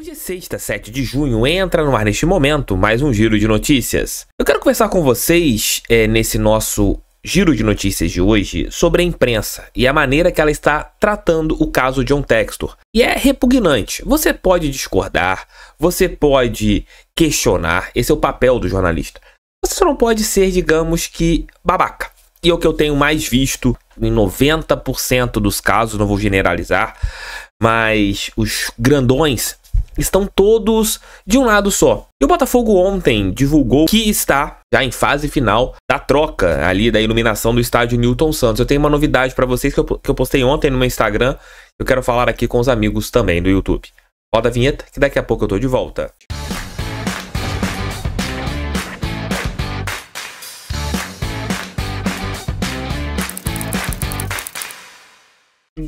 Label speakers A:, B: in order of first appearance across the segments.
A: Hoje é sexta, 7 de junho, entra no ar neste momento mais um giro de notícias. Eu quero conversar com vocês é, nesse nosso giro de notícias de hoje sobre a imprensa e a maneira que ela está tratando o caso John Textor. E é repugnante. Você pode discordar, você pode questionar, esse é o papel do jornalista. Você só não pode ser, digamos que, babaca. E é o que eu tenho mais visto em 90% dos casos, não vou generalizar, mas os grandões estão todos de um lado só. E o Botafogo ontem divulgou que está já em fase final da troca ali da iluminação do estádio Newton Santos. Eu tenho uma novidade para vocês que eu, que eu postei ontem no meu Instagram. Eu quero falar aqui com os amigos também do YouTube. Roda a vinheta que daqui a pouco eu tô de volta.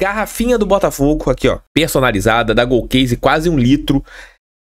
A: garrafinha do Botafogo, aqui ó, personalizada, da Golcase quase um litro.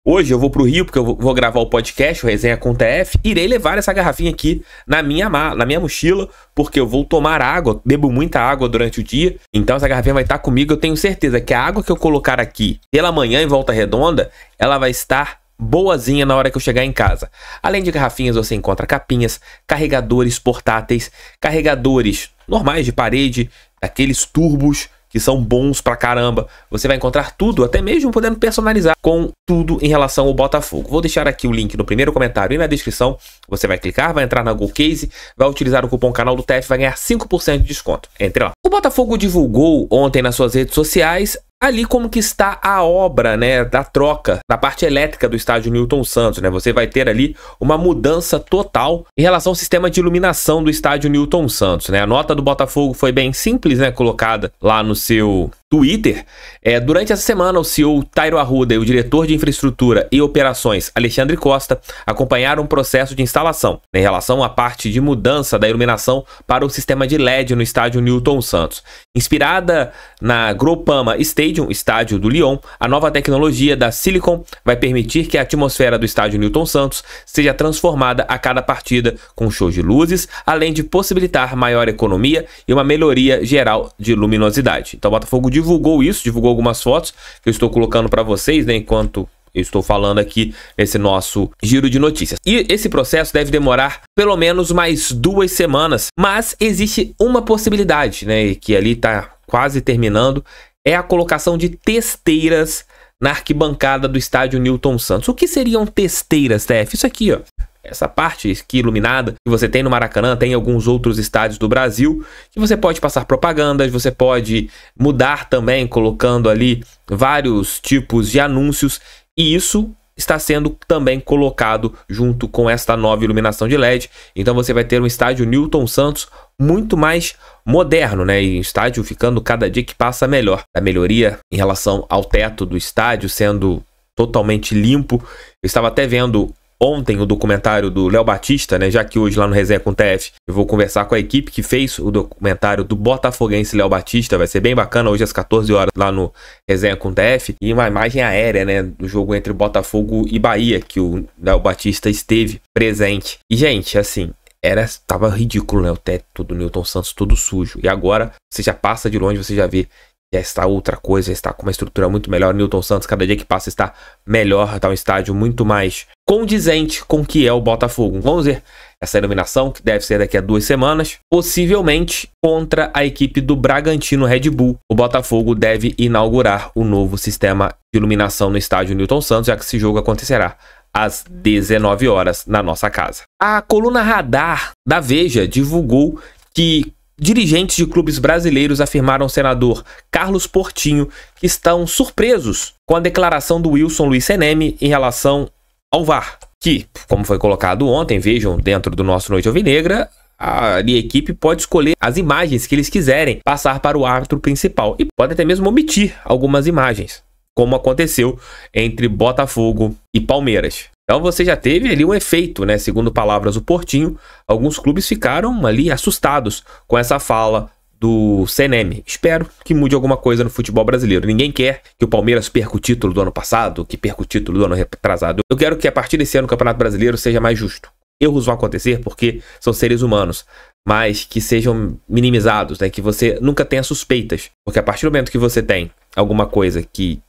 A: Hoje eu vou pro Rio, porque eu vou gravar o podcast, o Resenha com o TF. Irei levar essa garrafinha aqui na minha, na minha mochila, porque eu vou tomar água, bebo muita água durante o dia. Então essa garrafinha vai estar tá comigo. Eu tenho certeza que a água que eu colocar aqui pela manhã em volta redonda, ela vai estar boazinha na hora que eu chegar em casa. Além de garrafinhas, você encontra capinhas, carregadores portáteis, carregadores normais de parede, daqueles turbos que são bons pra caramba. Você vai encontrar tudo, até mesmo podendo personalizar com tudo em relação ao Botafogo. Vou deixar aqui o link no primeiro comentário e na descrição. Você vai clicar, vai entrar na GoCase, vai utilizar o cupom canal do TF, vai ganhar 5% de desconto. Entre lá. O Botafogo divulgou ontem nas suas redes sociais ali como que está a obra, né, da troca da parte elétrica do estádio Newton Santos, né? Você vai ter ali uma mudança total em relação ao sistema de iluminação do estádio Newton Santos, né? A nota do Botafogo foi bem simples, né, colocada lá no seu Twitter. É, durante essa semana, o CEO Tairo Arruda e o diretor de infraestrutura e operações Alexandre Costa acompanharam um processo de instalação em relação à parte de mudança da iluminação para o sistema de LED no estádio Newton Santos. Inspirada na Gropama Stadium, estádio do Lyon, a nova tecnologia da Silicon vai permitir que a atmosfera do estádio Newton Santos seja transformada a cada partida com shows de luzes, além de possibilitar maior economia e uma melhoria geral de luminosidade. Então, Botafogo de divulgou isso, divulgou algumas fotos que eu estou colocando para vocês, né, enquanto eu estou falando aqui nesse nosso giro de notícias. E esse processo deve demorar pelo menos mais duas semanas, mas existe uma possibilidade, né, que ali está quase terminando, é a colocação de testeiras na arquibancada do estádio Newton Santos. O que seriam testeiras, TF? Isso aqui, ó essa parte aqui iluminada que você tem no Maracanã, tem em alguns outros estádios do Brasil, que você pode passar propagandas, você pode mudar também colocando ali vários tipos de anúncios, e isso está sendo também colocado junto com esta nova iluminação de LED. Então você vai ter um estádio Newton Santos muito mais moderno, né? E estádio ficando cada dia que passa melhor. A melhoria em relação ao teto do estádio sendo totalmente limpo. Eu estava até vendo ontem o documentário do Léo Batista, né? Já que hoje lá no Resenha com TF eu vou conversar com a equipe que fez o documentário do Botafoguense Léo Batista. Vai ser bem bacana hoje às 14 horas lá no Resenha com TF. E uma imagem aérea, né? Do jogo entre Botafogo e Bahia, que o Léo Batista esteve presente. E, gente, assim, era tava ridículo, né? O teto do Newton Santos todo sujo. E agora você já passa de longe, você já vê já está outra coisa, está com uma estrutura muito melhor. Newton Santos, cada dia que passa, está melhor, está um estádio muito mais condizente com o que é o Botafogo. Vamos ver essa iluminação que deve ser daqui a duas semanas, possivelmente contra a equipe do Bragantino Red Bull. O Botafogo deve inaugurar o novo sistema de iluminação no estádio Newton Santos, já que esse jogo acontecerá às 19 horas na nossa casa. A coluna Radar da Veja divulgou que Dirigentes de clubes brasileiros afirmaram ao senador Carlos Portinho que estão surpresos com a declaração do Wilson Luiz Seneme em relação ao VAR, que, como foi colocado ontem, vejam dentro do nosso Noite Alvinegra, a equipe pode escolher as imagens que eles quiserem passar para o árbitro principal e pode até mesmo omitir algumas imagens, como aconteceu entre Botafogo e Palmeiras. Então você já teve ali um efeito, né? Segundo palavras do Portinho, alguns clubes ficaram ali assustados com essa fala do CNM. Espero que mude alguma coisa no futebol brasileiro. Ninguém quer que o Palmeiras perca o título do ano passado, que perca o título do ano retrasado. Eu quero que a partir desse ano o Campeonato Brasileiro seja mais justo. Erros vão acontecer porque são seres humanos, mas que sejam minimizados, né? Que você nunca tenha suspeitas, porque a partir do momento que você tem alguma coisa que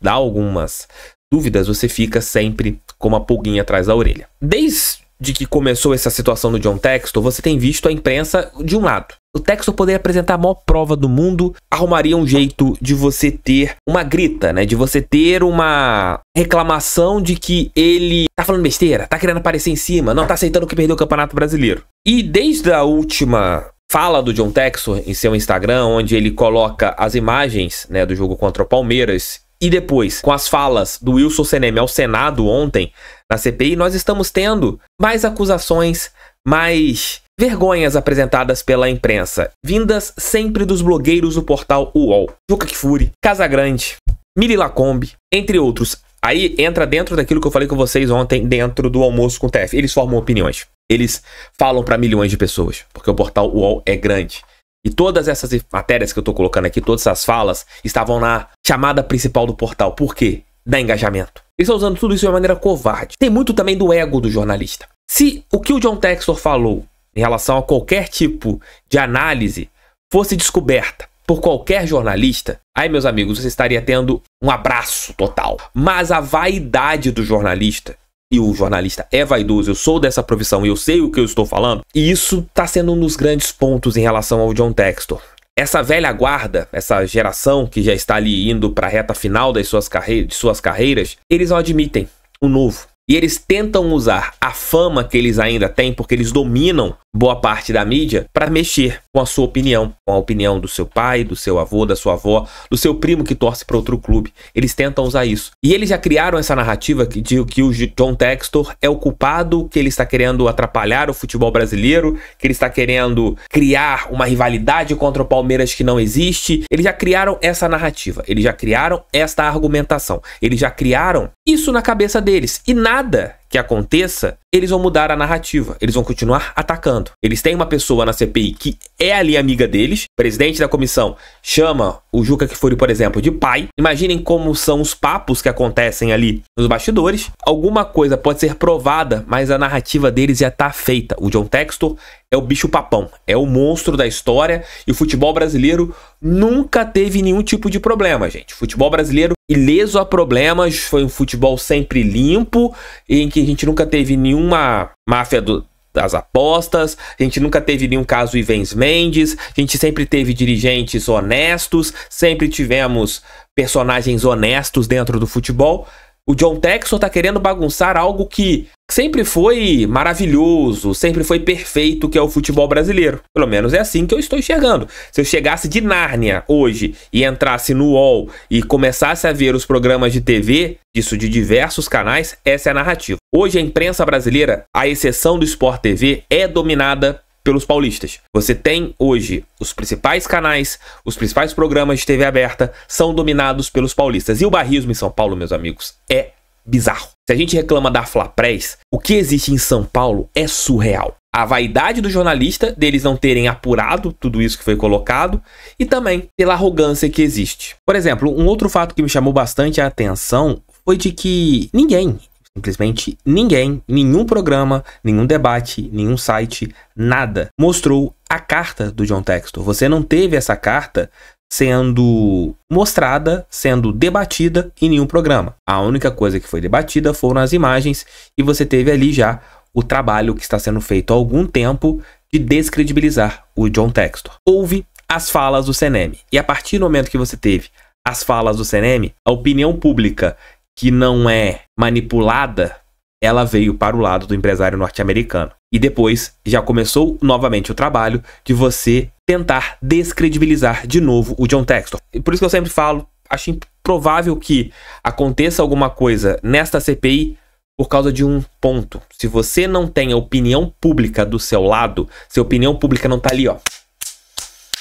A: dá algumas dúvidas, você fica sempre com uma pulguinha atrás da orelha. Desde que começou essa situação do John Textor, você tem visto a imprensa de um lado. O Texo poderia apresentar a maior prova do mundo, arrumaria um jeito de você ter uma grita, né? De você ter uma reclamação de que ele tá falando besteira, tá querendo aparecer em cima, não tá aceitando que perdeu o Campeonato Brasileiro. E desde a última fala do John Texo em seu Instagram, onde ele coloca as imagens né, do jogo contra o Palmeiras e depois, com as falas do Wilson Seneme ao Senado ontem, na CPI, nós estamos tendo mais acusações, mais vergonhas apresentadas pela imprensa, vindas sempre dos blogueiros do portal UOL. Juca Kfouri, Casagrande, Miri Lacombe, entre outros. Aí entra dentro daquilo que eu falei com vocês ontem, dentro do almoço com o TF. Eles formam opiniões. Eles falam para milhões de pessoas, porque o portal UOL é grande. E todas essas matérias que eu estou colocando aqui, todas essas falas, estavam na chamada principal do portal. Por quê? Da engajamento. Eles estão usando tudo isso de uma maneira covarde. Tem muito também do ego do jornalista. Se o que o John Textor falou em relação a qualquer tipo de análise fosse descoberta por qualquer jornalista, aí, meus amigos, você estaria tendo um abraço total. Mas a vaidade do jornalista e o jornalista é vaidoso, eu sou dessa profissão e eu sei o que eu estou falando, e isso está sendo um dos grandes pontos em relação ao John Textor. Essa velha guarda, essa geração que já está ali indo para a reta final das suas, carre de suas carreiras, eles não admitem o novo. E eles tentam usar a fama que eles ainda têm, porque eles dominam boa parte da mídia, para mexer com a sua opinião, com a opinião do seu pai, do seu avô, da sua avó, do seu primo que torce para outro clube. Eles tentam usar isso. E eles já criaram essa narrativa que diz que o John Textor é o culpado, que ele está querendo atrapalhar o futebol brasileiro, que ele está querendo criar uma rivalidade contra o Palmeiras que não existe. Eles já criaram essa narrativa, eles já criaram esta argumentação, eles já criaram isso na cabeça deles. E nada nada que aconteça, eles vão mudar a narrativa, eles vão continuar atacando. Eles têm uma pessoa na CPI que é ali amiga deles, o presidente da comissão chama o Juca Kifuri, por exemplo, de pai. Imaginem como são os papos que acontecem ali nos bastidores. Alguma coisa pode ser provada, mas a narrativa deles já está feita. O John Textor é o bicho papão, é o monstro da história e o futebol brasileiro nunca teve nenhum tipo de problema, gente. O futebol brasileiro ileso a problemas, foi um futebol sempre limpo em que a gente nunca teve nenhuma máfia do, das apostas, a gente nunca teve nenhum caso Ivens Mendes, a gente sempre teve dirigentes honestos, sempre tivemos personagens honestos dentro do futebol. O John Texor tá querendo bagunçar algo que sempre foi maravilhoso, sempre foi perfeito, que é o futebol brasileiro. Pelo menos é assim que eu estou enxergando. Se eu chegasse de Nárnia hoje e entrasse no UOL e começasse a ver os programas de TV, isso de diversos canais, essa é a narrativa. Hoje a imprensa brasileira, à exceção do Sport TV, é dominada pelos paulistas. Você tem hoje os principais canais, os principais programas de TV aberta são dominados pelos paulistas. E o barrismo em São Paulo, meus amigos, é bizarro. Se a gente reclama da Flapress, o que existe em São Paulo é surreal. A vaidade do jornalista deles não terem apurado tudo isso que foi colocado e também pela arrogância que existe. Por exemplo, um outro fato que me chamou bastante a atenção foi de que ninguém Simplesmente ninguém, nenhum programa, nenhum debate, nenhum site, nada mostrou a carta do John Textor. Você não teve essa carta sendo mostrada, sendo debatida em nenhum programa. A única coisa que foi debatida foram as imagens e você teve ali já o trabalho que está sendo feito há algum tempo de descredibilizar o John Textor. Houve as falas do CNM e a partir do momento que você teve as falas do CNM, a opinião pública que não é manipulada, ela veio para o lado do empresário norte-americano. E depois já começou novamente o trabalho de você tentar descredibilizar de novo o John Textor. E por isso que eu sempre falo, acho improvável que aconteça alguma coisa nesta CPI por causa de um ponto. Se você não tem a opinião pública do seu lado, se a opinião pública não está ali, ó,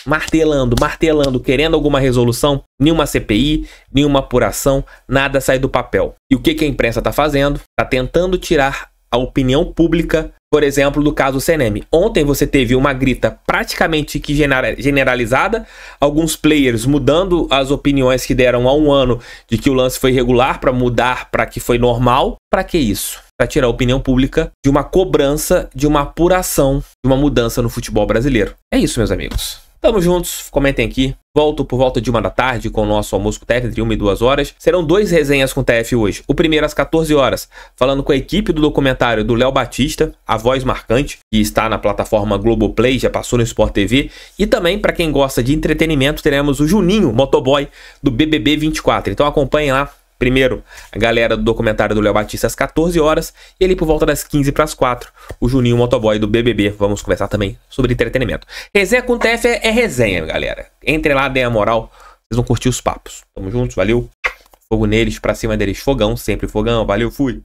A: martelando, martelando, querendo alguma resolução, nenhuma CPI, nenhuma apuração, nada sai do papel. E o que, que a imprensa está fazendo? Está tentando tirar a opinião pública, por exemplo, do caso Senem. Ontem você teve uma grita praticamente que generalizada, alguns players mudando as opiniões que deram há um ano de que o lance foi regular para mudar para que foi normal. Para que isso? Para tirar a opinião pública de uma cobrança, de uma apuração, de uma mudança no futebol brasileiro. É isso, meus amigos. Tamo juntos, comentem aqui. Volto por volta de uma da tarde com o nosso almoço com TF entre uma e duas horas. Serão dois resenhas com o TF hoje. O primeiro às 14 horas, falando com a equipe do documentário do Léo Batista, A Voz Marcante, que está na plataforma Globoplay, já passou no Sport TV. E também, para quem gosta de entretenimento, teremos o Juninho Motoboy do BBB 24. Então acompanhem lá Primeiro, a galera do documentário do Léo Batista às 14 horas e ali por volta das 15 para as 4, o Juninho Motoboy do BBB. Vamos conversar também sobre entretenimento. Resenha com TF é, é resenha, galera. Entre lá, dê a moral. Vocês vão curtir os papos. Tamo juntos, valeu. Fogo neles, pra cima deles, fogão, sempre fogão. Valeu, fui.